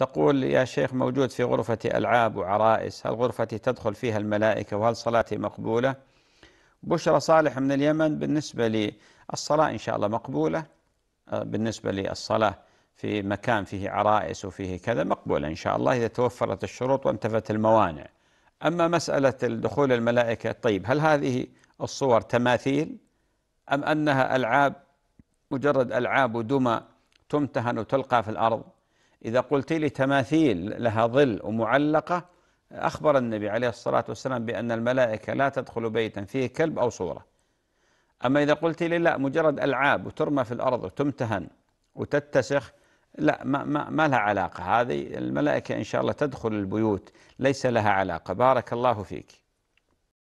تقول يا شيخ موجود في غرفتي ألعاب وعرائس هل غرفتي تدخل فيها الملائكة وهل صلاتي مقبولة بشرى صالح من اليمن بالنسبة للصلاة إن شاء الله مقبولة آه، بالنسبة للصلاة في مكان فيه عرائس وفيه كذا مقبولة إن شاء الله إذا توفرت الشروط وانتفت الموانع أما مسألة دخول الملائكة طيب هل هذه الصور تماثيل أم أنها ألعاب مجرد ألعاب ودمى تمتهن وتلقى في الأرض إذا قلت لي تماثيل لها ظل ومعلقة أخبر النبي عليه الصلاة والسلام بأن الملائكة لا تدخل بيتا فيه كلب أو صورة أما إذا قلت لي لا مجرد ألعاب وترمى في الأرض وتمتهن وتتسخ لا ما, ما, ما لها علاقة هذه الملائكة إن شاء الله تدخل البيوت ليس لها علاقة بارك الله فيك